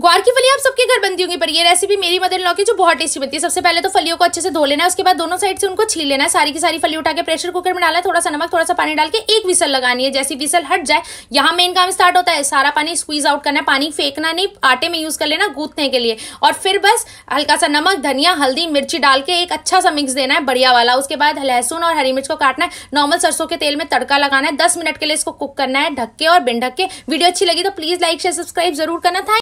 ग्वार की फली आप सबके घर बनती होंगी पर ये रेसिपी मेरी मदर लॉ की जो बहुत टेस्टी बनती है सबसे पहले तो फलियों को अच्छे से धो लेना है उसके बाद दोनों साइड से उनको छील लेना है सारी की सारी फली उठा के प्रेशर कुकर में डाला है थोड़ा सा नमक थोड़ा सा पानी डाल के एक विसल लगानी है जैसी विसल हट जाए यहाँ मेन काम स्टार्ट होता है सारा पानी स्क्वीज आउट करना है पानी फेंकना नहीं आटे में यूज कर लेना गूंथने के लिए और फिर बस हल्का सा नमक धनिया हल्दी मिर्ची डाल के एक अच्छा सा मिक्स देना है बढ़िया वाला उसके बाद लहसुन और हरी मिर्च को काटना है नॉर्मल सरसों के तेल में तड़का लगाना है दस मिनट के लिए इसको कुक करना है ढक के और बिन ढक के वीडियो अच्छी लगी तो प्लीज लाइक शेयर सब्सक्राइब जरूर करना था